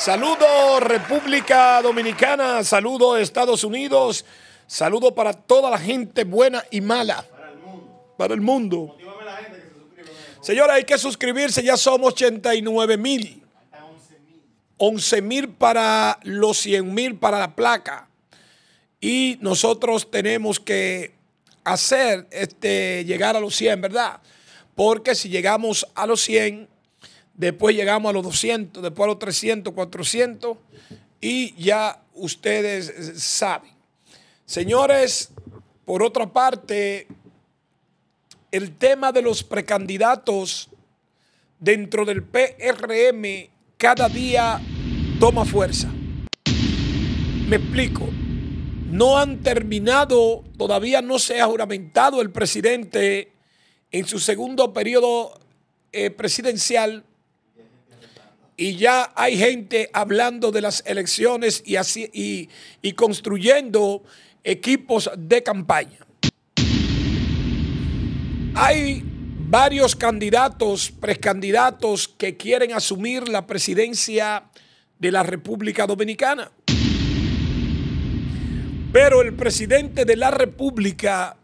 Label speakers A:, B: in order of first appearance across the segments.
A: Saludos República Dominicana, saludos Estados Unidos, saludos para toda la gente buena y mala. Para el mundo. Para el mundo. La gente que se Señora, hay que suscribirse, ya somos 89 mil. 11 mil para los 100 mil para la placa. Y nosotros tenemos que hacer este, llegar a los 100, ¿verdad? Porque si llegamos a los 100, después llegamos a los 200, después a los 300, 400 y ya ustedes eh, saben. Señores, por otra parte, el tema de los precandidatos dentro del PRM cada día toma fuerza. Me explico. No han terminado, todavía no se ha juramentado el presidente en su segundo periodo eh, presidencial y ya hay gente hablando de las elecciones y, construyendo equipos de campaña. Hay varios candidatos, precandidatos que quieren asumir la presidencia de la República Dominicana. Pero el presidente de la República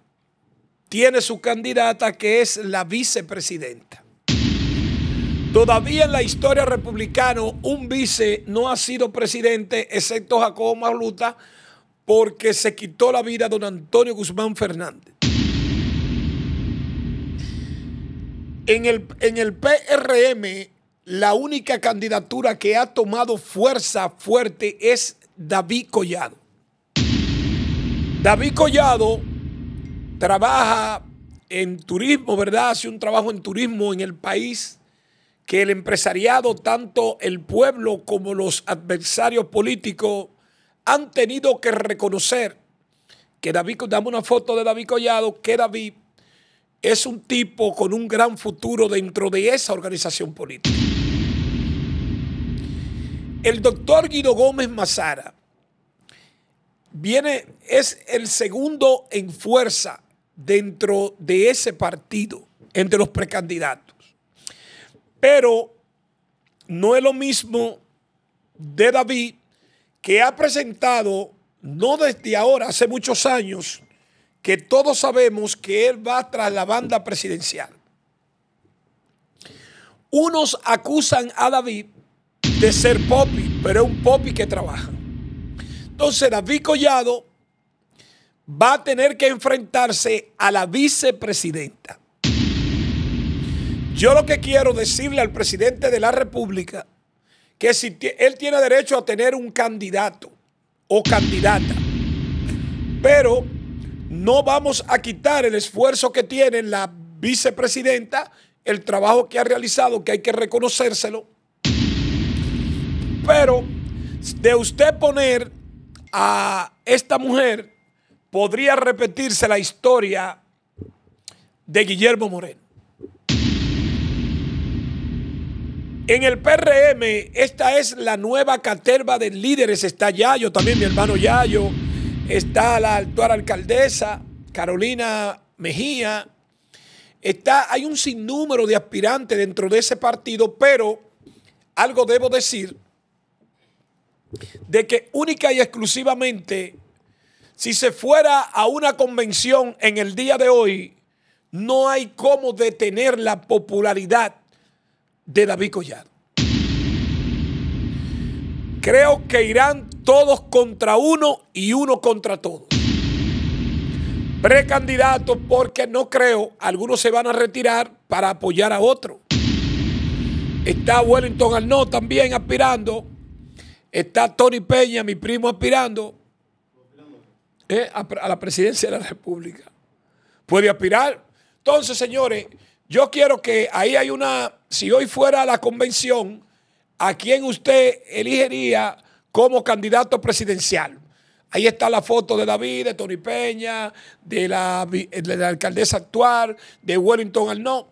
A: tiene su candidata que es la vicepresidenta. Todavía en la historia republicana un vice no ha sido presidente excepto Jacobo Marluta porque se quitó la vida don Antonio Guzmán Fernández. En el, en el PRM, la única candidatura que ha tomado fuerza fuerte es David Collado. David Collado trabaja en turismo, ¿verdad? Hace un trabajo en turismo en el país que el empresariado, tanto el pueblo como los adversarios políticos, han tenido que reconocer que David, dame una foto de David Collado, que David es un tipo con un gran futuro dentro de esa organización política. El doctor Guido Gómez Mazara viene, es el segundo en fuerza dentro de ese partido, entre los precandidatos. Pero no es lo mismo de David que ha presentado, no desde ahora, hace muchos años, que todos sabemos que él va tras la banda presidencial. Unos acusan a David de ser popi, pero es un popi que trabaja. Entonces David Collado va a tener que enfrentarse a la vicepresidenta. Yo lo que quiero decirle al presidente de la República es que él tiene derecho a tener un candidato o candidata, pero no vamos a quitar el esfuerzo que tiene la vicepresidenta, el trabajo que ha realizado, que hay que reconocérselo, pero de usted poner a esta mujer, podría repetirse la historia de Guillermo Moreno. En el PRM, esta es la nueva caterva de líderes. Está Yayo, también mi hermano Yayo. Está la actual alcaldesa, Carolina Mejía. Está, hay un sinnúmero de aspirantes dentro de ese partido, pero algo debo decir de que única y exclusivamente, si se fuera a una convención en el día de hoy, no hay cómo detener la popularidad de David Collado. Creo que irán todos contra uno y uno contra todos. Precandidato, porque no creo, algunos se van a retirar para apoyar a otro. Está Wellington Arnaud también aspirando. Está Tony Peña, mi primo, aspirando eh, a la presidencia de la República. Puede aspirar. Entonces, señores, yo quiero que ahí hay una si hoy fuera a la convención, ¿a quién usted elegiría como candidato presidencial? Ahí está la foto de David, de Tony Peña, de la, alcaldesa actual, de Wellington al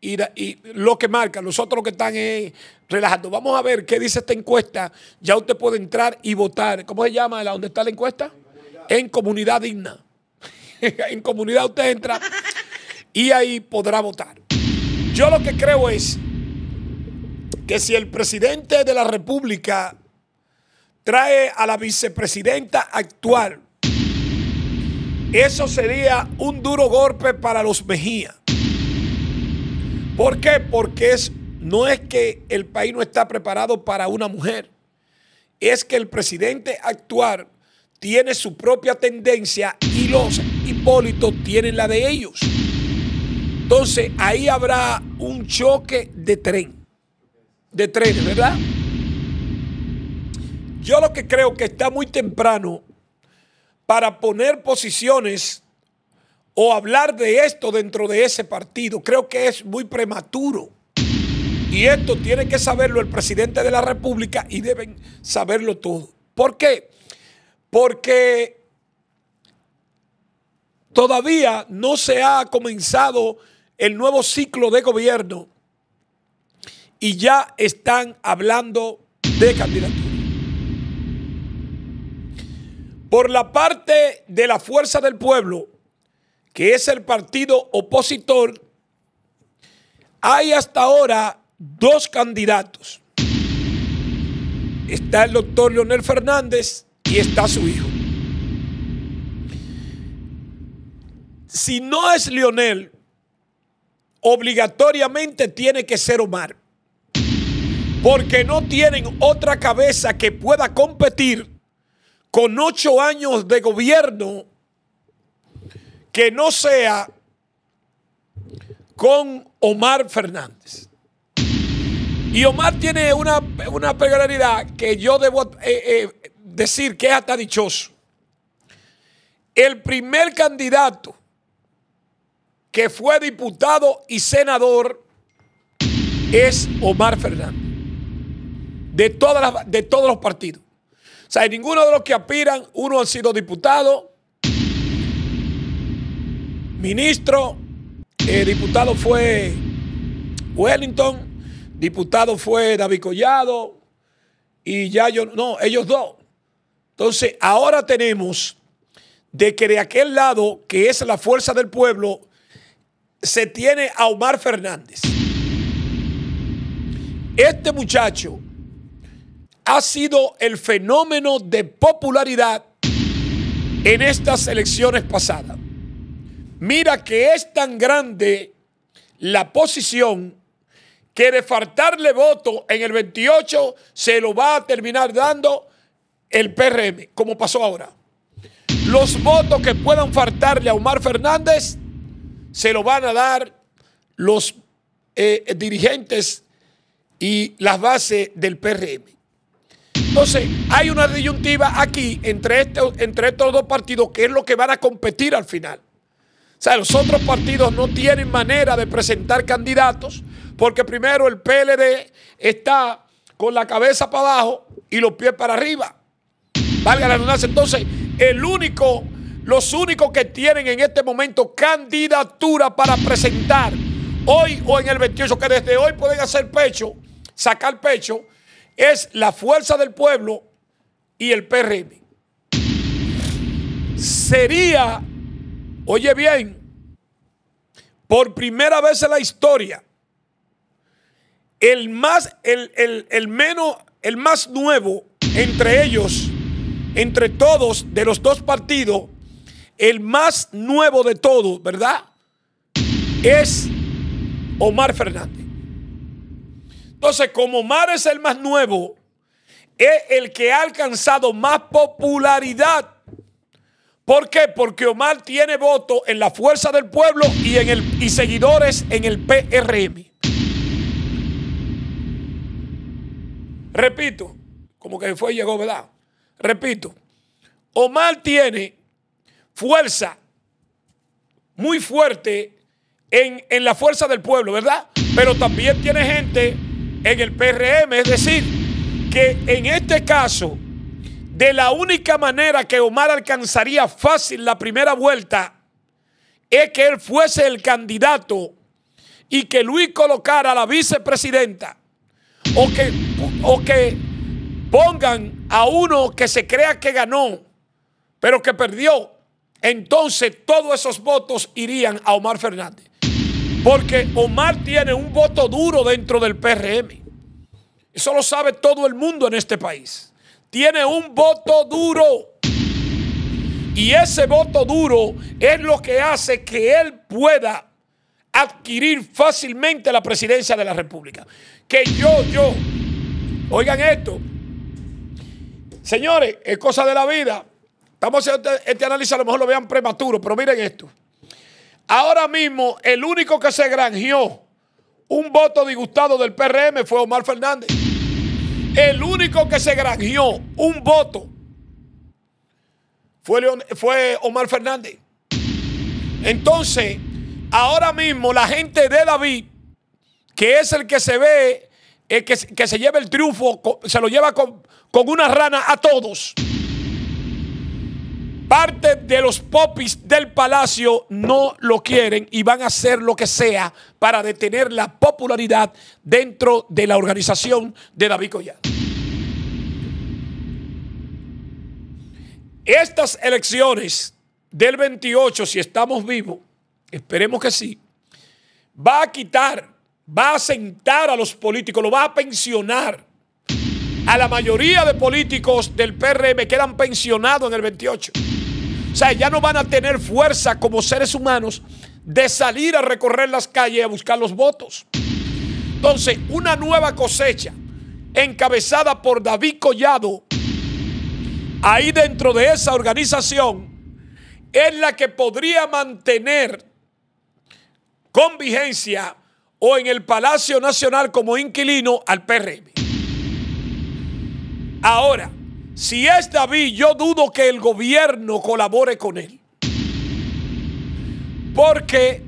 A: Y, y, lo que marca, nosotros lo que están es relajando. Vamos a ver qué dice esta encuesta. Ya usted puede entrar y votar. ¿Cómo se llama ¿Dónde está la encuesta? En comunidad digna. en comunidad usted entra y ahí podrá votar. Yo lo que creo es que si el presidente de la República trae a la vicepresidenta actual, eso sería un duro golpe para los Mejía. ¿Por qué? Porque no es que el país no está preparado para una mujer, es que el presidente actual tiene su propia tendencia y los Hipólitos tienen la de ellos. Entonces ahí habrá un choque de tren, de tren, ¿verdad? Yo lo que creo que está muy temprano para poner posiciones o hablar de esto dentro de ese partido. Creo que es muy prematuro. Y esto tiene que saberlo el presidente de la República y deben saberlo todo. ¿Por qué? Porque todavía no se ha comenzado el nuevo ciclo de gobierno y ya están hablando de candidatura. Por la parte de la Fuerza del Pueblo, que es el partido opositor, hay hasta ahora dos candidatos. Está el doctor Leonel Fernández y está su hijo. Si no es Leonel, obligatoriamente tiene que ser Omar. Porque no tienen otra cabeza que pueda competir con ocho años de gobierno que no sea con Omar Fernández. Y Omar tiene una, una peculiaridad que yo debo eh, eh, decir que es hasta dichoso. El primer candidato que fue diputado y senador es Omar Fernández. De, todas de todos los partidos. O sea, ninguno de los que aspiran, uno ha sido diputado, ministro, eh, diputado fue Wellington, diputado fue David Collado, y ya yo, no, ellos dos. Entonces, ahora tenemos de que de aquel lado, que es la fuerza del pueblo, se tiene a Omar Fernández. Este muchacho ha sido el fenómeno de popularidad en estas elecciones pasadas. Mira que es tan grande la posición que de faltarle voto en el 28 se lo va a terminar dando el PRM, como pasó ahora. Los votos que puedan faltarle a Omar Fernández se lo van a dar los eh, eh, dirigentes y las bases del PRM. Entonces, hay una disyuntiva aquí entre, este, entre estos dos partidos que es lo que van a competir al final. O sea, los otros partidos no tienen manera de presentar candidatos porque primero el PLD está con la cabeza para abajo y los pies para arriba. Valga la redundancia. Entonces, el único los únicos que tienen en este momento candidatura para presentar hoy o en el 28, que desde hoy pueden hacer pecho, sacar pecho, es la fuerza del pueblo y el PRM. Sería, oye bien, por primera vez en la historia, el más, el, el menos, el más nuevo entre ellos, entre todos de los dos partidos, el más nuevo de todos, ¿verdad? Es Omar Fernández. Entonces, como Omar es el más nuevo, es el que ha alcanzado más popularidad. ¿Por qué? Porque Omar tiene voto en la fuerza del pueblo y, en el, y seguidores en el PRM. Repito, como que fue y llegó, ¿verdad? Repito, Omar tiene fuerza muy fuerte en, la fuerza del pueblo, ¿verdad? Pero también tiene gente en el PRM, es decir, que en este caso, de la única manera que Omar alcanzaría fácil la primera vuelta es que él fuese el candidato y que Luis colocara a la vicepresidenta o que, o que pongan a uno que se crea que ganó, pero que perdió entonces todos esos votos irían a Omar Fernández. Porque Omar tiene un voto duro dentro del PRM. Eso lo sabe todo el mundo en este país. Tiene un voto duro. Y ese voto duro es lo que hace que él pueda adquirir fácilmente la presidencia de la República. Que yo, yo, oigan esto, señores, es cosa de la vida. Estamos haciendo este, este, análisis, a lo mejor lo vean prematuro, pero miren esto. Ahora mismo, el único que se granjeó un voto disgustado del PRM fue Omar Fernández. El único que se granjeó un voto fue, fue Omar Fernández. Entonces, ahora mismo la gente de David, que es el que se ve, el que, se lleva el triunfo, se lo lleva con, con una rana a todos parte de los popis del palacio no lo quieren y van a hacer lo que sea para detener la popularidad dentro de la organización de David Collado. Estas elecciones del 28, si estamos vivos, esperemos que sí, va a quitar, va a sentar a los políticos, lo va a pensionar. A la mayoría de políticos del PRM quedan pensionados en el 28. O sea, ya no van a tener fuerza como seres humanos de salir a recorrer las calles a buscar los votos. Entonces, una nueva cosecha encabezada por David Collado, ahí dentro de esa organización, es la que podría mantener con vigencia o en el Palacio Nacional como inquilino al PRM. Ahora, si es David, yo dudo que el gobierno colabore con él. Porque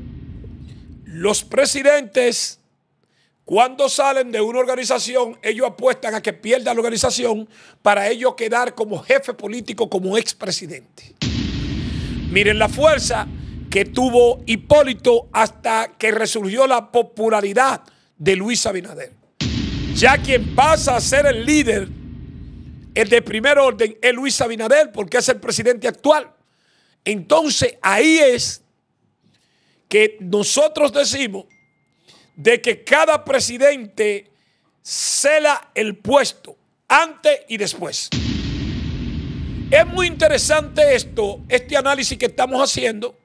A: los presidentes, cuando salen de una organización, ellos apuestan a que pierda la organización para ellos quedar como jefe político, como expresidente. Miren la fuerza que tuvo Hipólito hasta que resurgió la popularidad de Luis Abinader. Ya quien pasa a ser el líder el de primer orden es Luis Abinader porque es el presidente actual. Entonces ahí es que nosotros decimos de que cada presidente cela el puesto antes y después. Es muy interesante esto, este análisis que estamos haciendo,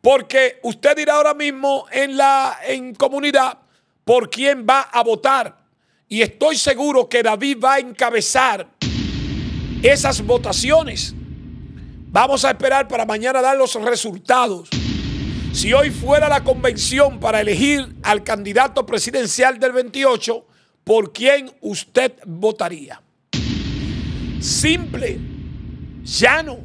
A: porque usted dirá ahora mismo en la en comunidad por quién va a votar. Y estoy seguro que David va a encabezar esas votaciones. Vamos a esperar para mañana dar los resultados. Si hoy fuera la convención para elegir al candidato presidencial del 28, ¿por quién usted votaría? Simple, llano.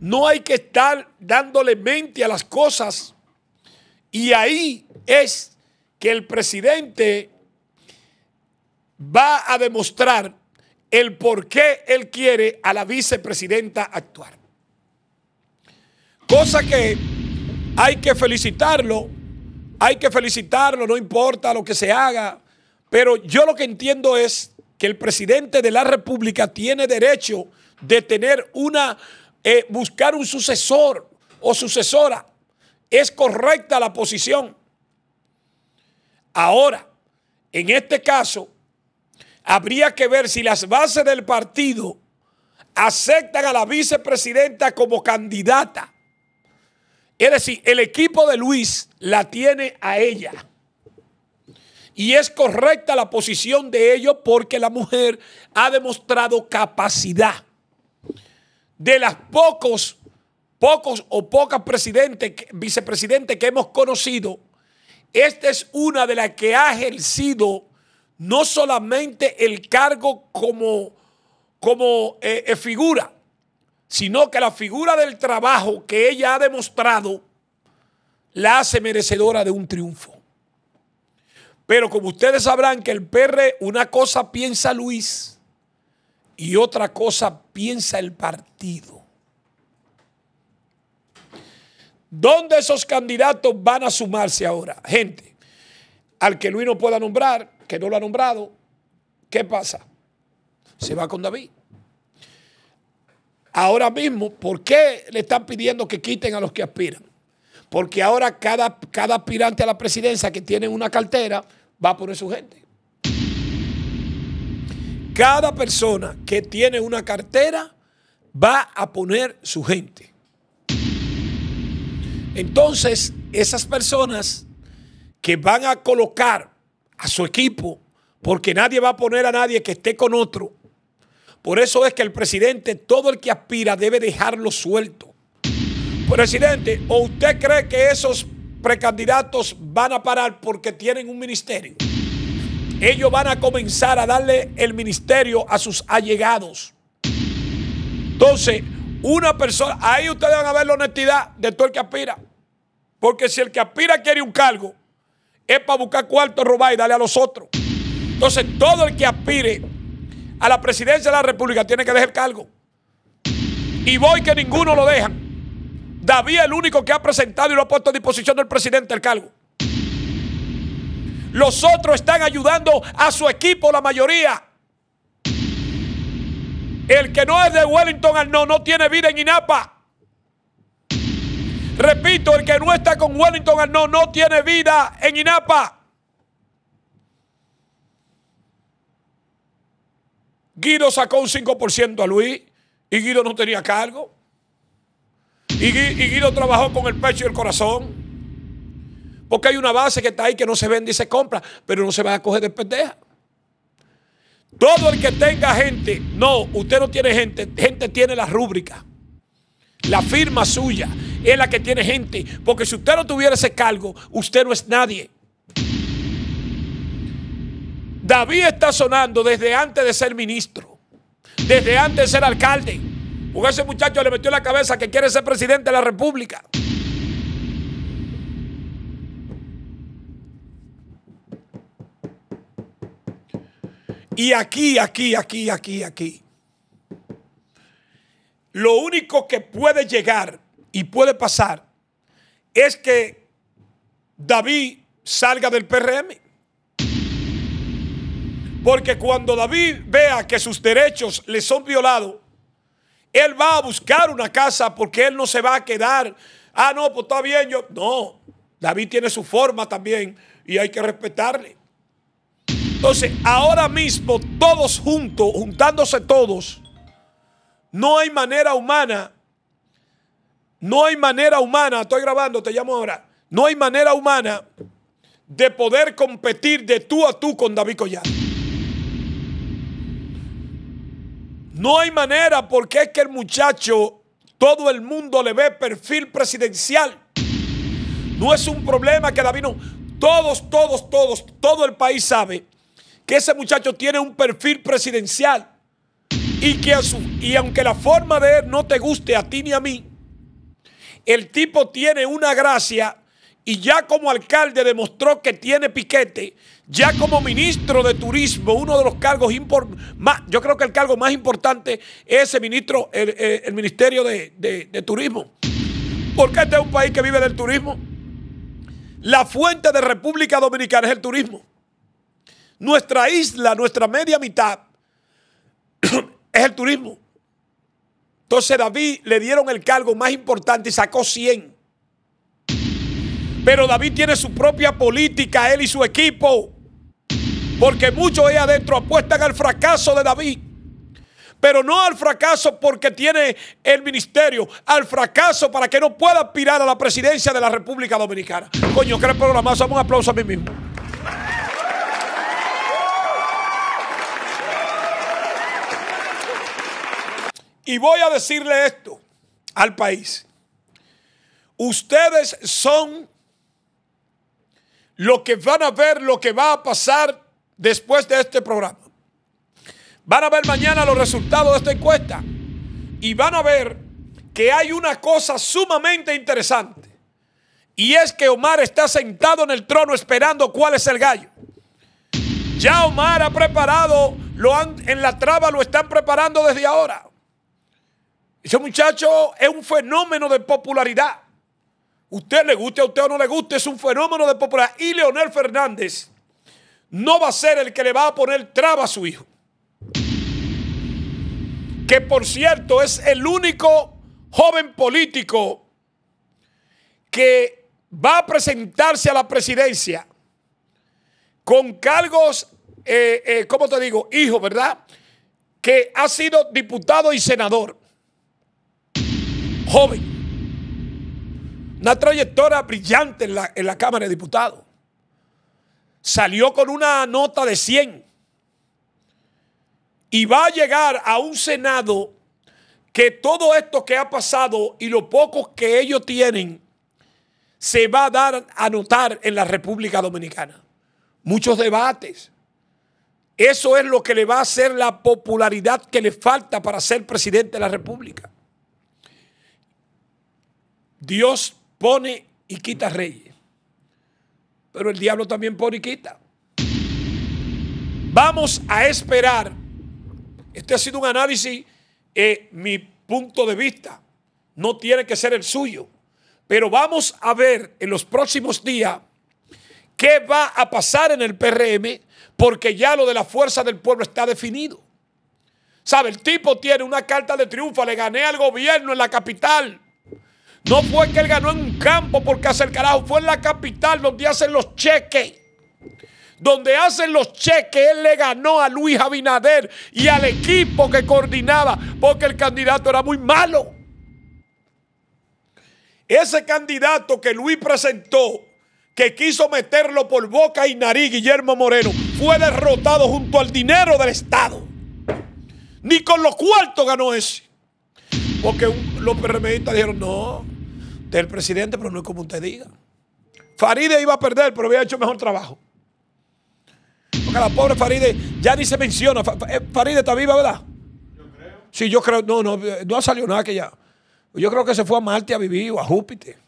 A: No hay que estar dándole mente a las cosas. Y ahí es que el presidente va a demostrar el por qué él quiere a la vicepresidenta actuar. Cosa que hay que felicitarlo, hay que felicitarlo, no importa lo que se haga, pero yo lo que entiendo es que el presidente de la República tiene derecho de tener una, eh, buscar un sucesor o sucesora. Es correcta la posición. Ahora, en este caso, habría que ver si las bases del partido aceptan a la vicepresidenta como candidata. Es decir, el equipo de Luis la tiene a ella. Y es correcta la posición de ellos porque la mujer ha demostrado capacidad. De las pocos, pocos o pocas presidentes, vicepresidentes que hemos conocido, esta es una de las que ha ejercido no solamente el cargo como, como eh, eh, figura, sino que la figura del trabajo que ella ha demostrado la hace merecedora de un triunfo. Pero como ustedes sabrán que el PR, una cosa piensa Luis y otra cosa piensa el partido. ¿Dónde esos candidatos van a sumarse ahora? Gente, al que Luis no pueda nombrar, que no lo ha nombrado, ¿qué pasa? Se va con David. Ahora mismo, ¿por qué le están pidiendo que quiten a los que aspiran? Porque ahora cada, cada aspirante a la presidencia que tiene una cartera va a poner su gente. Cada persona que tiene una cartera va a poner su gente. Entonces, esas personas que van a colocar a su equipo, porque nadie va a poner a nadie que esté con otro. Por eso es que el presidente, todo el que aspira, debe dejarlo suelto. Presidente, ¿o usted cree que esos precandidatos van a parar porque tienen un ministerio? Ellos van a comenzar a darle el ministerio a sus allegados. Entonces, una persona, ahí ustedes van a ver la honestidad de todo el que aspira. Porque si el que aspira quiere un cargo, es para buscar cuarto, robar y darle a los otros. Entonces, todo el que aspire a la presidencia de la República tiene que dejar el cargo. Y voy que ninguno lo dejan. David es el único que ha presentado y lo ha puesto a disposición del presidente el cargo. Los otros están ayudando a su equipo, la mayoría. El que no es de Wellington al no, no tiene vida en INAPA. Repito, el que no está con Wellington no no tiene vida en INAPA. Guido sacó un 5% a Luis y Guido no tenía cargo. Y, y Guido trabajó con el pecho y el corazón. Porque hay una base que está ahí que no se vende y se compra, pero no se va a coger de pendeja. Todo el que tenga gente, no, usted no tiene gente, gente tiene la rúbrica. La firma suya es la que tiene gente. Porque si usted no tuviera ese cargo, usted no es nadie. David está sonando desde antes de ser ministro, desde antes de ser alcalde. Porque ese muchacho le metió la cabeza que quiere ser presidente de la República. Y aquí, aquí, aquí, aquí, aquí. Lo único que puede llegar y puede pasar es que David salga del PRM. Porque cuando David vea que sus derechos le son violados, él va a buscar una casa porque él no se va a quedar. Ah, no, pues está bien. Yo. No, David tiene su forma también y hay que respetarle. Entonces, ahora mismo, todos juntos, juntándose todos, no hay manera humana, no hay manera humana, estoy grabando, te llamo ahora, no hay manera humana de poder competir de tú a tú con David Collado. No hay manera porque es que el muchacho, todo el mundo le ve perfil presidencial. No es un problema que David no. Todos, todos, todos, todo el país sabe que ese muchacho tiene un perfil presidencial. Y, que su, y aunque la forma de él no te guste a ti ni a mí, el tipo tiene una gracia y ya como alcalde demostró que tiene piquete, ya como ministro de turismo, uno de los cargos más, yo creo que el cargo más importante es el ministro, el, ministerio de, de, de, turismo. Porque este es un país que vive del turismo. La fuente de República Dominicana es el turismo. Nuestra isla, nuestra media mitad, es el turismo. Entonces David le dieron el cargo más importante y sacó 100. Pero David tiene su propia política, él y su equipo. Porque muchos ahí adentro apuestan al fracaso de David. Pero no al fracaso porque tiene el ministerio, al fracaso para que no pueda aspirar a la presidencia de la República Dominicana. Coño, que el programa, un aplauso a mí mismo. Y voy a decirle esto al país. Ustedes son lo que van a ver, lo que va a pasar después de este programa. Van a ver mañana los resultados de esta encuesta y van a ver que hay una cosa sumamente interesante. Y es que Omar está sentado en el trono esperando cuál es el gallo. Ya Omar ha preparado, lo en la traba lo están preparando desde ahora. Ese muchacho es un fenómeno de popularidad. Usted le guste a usted o no le guste, es un fenómeno de popularidad. Y Leonel Fernández no va a ser el que le va a poner traba a su hijo. Que por cierto es el único joven político que va a presentarse a la presidencia con cargos, eh, eh, ¿cómo te digo? Hijo, ¿verdad? Que ha sido diputado y senador joven, una trayectoria brillante en la, Cámara de Diputados. Salió con una nota de 100 y va a llegar a un Senado que todo esto que ha pasado y lo poco que ellos tienen se va a dar a notar en la República Dominicana. Muchos debates. Eso es lo que le va a hacer la popularidad que le falta para ser presidente de la República. Dios pone y quita reyes, pero el diablo también pone y quita. Vamos a esperar. Este ha sido un análisis, eh, mi punto de vista. No tiene que ser el suyo. Pero vamos a ver en los próximos días qué va a pasar en el PRM, porque ya lo de la fuerza del pueblo está definido. ¿Sabe? El tipo tiene una carta de triunfo, le gané al gobierno en la capital. No fue que él ganó en un campo porque hace el carajo, fue en la capital donde hacen los cheques. Donde hacen los cheques, él le ganó a Luis Abinader y al equipo que coordinaba, porque el candidato era muy malo. Ese candidato que Luis presentó, que quiso meterlo por boca y nariz, Guillermo Moreno, fue derrotado junto al dinero del Estado. Ni con los cuartos ganó ese. Porque los PRMistas dijeron, no, del presidente, pero no es como usted diga. Faride iba a perder, pero había hecho mejor trabajo. Porque la pobre Faride ya ni se menciona. Eh, Faride está viva, ¿verdad? Yo creo. Sí, yo creo. No, no, eh, no ha salido nada que ya. Yo creo que se fue a Marte a vivir o a Júpiter.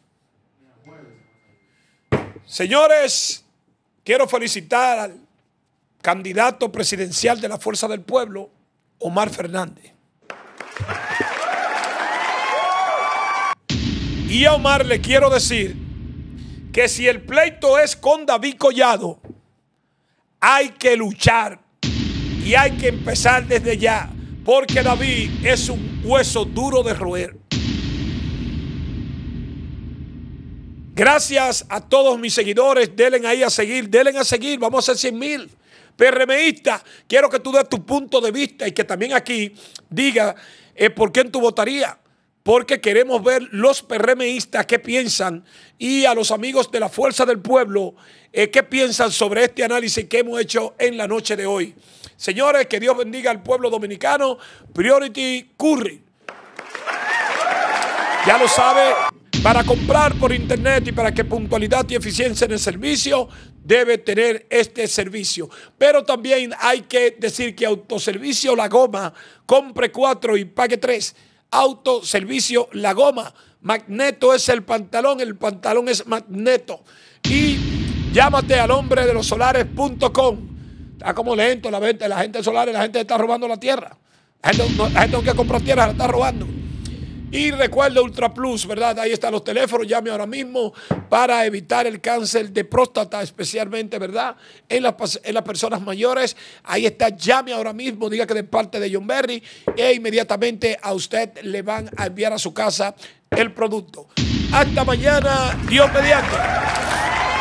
A: Señores, quiero felicitar al candidato presidencial de la Fuerza del Pueblo, Omar Fernández. Y a Omar le quiero decir que si el pleito es con David Collado, hay que luchar y hay que empezar desde ya, porque David es un hueso duro de roer. Gracias a todos mis seguidores, denle ahí a seguir, denle a seguir, vamos a ser 100 mil. PRMista, quiero que tú des tu punto de vista y que también aquí diga eh, por quién tú votaría porque queremos ver los PRMistas qué piensan y a los amigos de la Fuerza del Pueblo eh, qué piensan sobre este análisis que hemos hecho en la noche de hoy. Señores, que Dios bendiga al pueblo dominicano. Priority Curry. Ya lo sabe, para comprar por internet y para que puntualidad y eficiencia en el servicio debe tener este servicio. Pero también hay que decir que autoservicio La Goma, compre cuatro y pague tres auto, servicio, la goma. Magneto es el pantalón, el pantalón es magneto. Y llámate al hombre de los solares.com. Está como lento la venta, la gente solares, la gente está robando la tierra. La gente, que la tierra, la está robando. Y recuerda Ultra Plus, ¿verdad? Ahí están los teléfonos, llame ahora mismo para evitar el cáncer de próstata, especialmente, ¿verdad? En las, en las personas mayores. Ahí está, llame ahora mismo, diga que de parte de John Berry e inmediatamente a usted le van a enviar a su casa el producto. Hasta mañana, Dios mediante.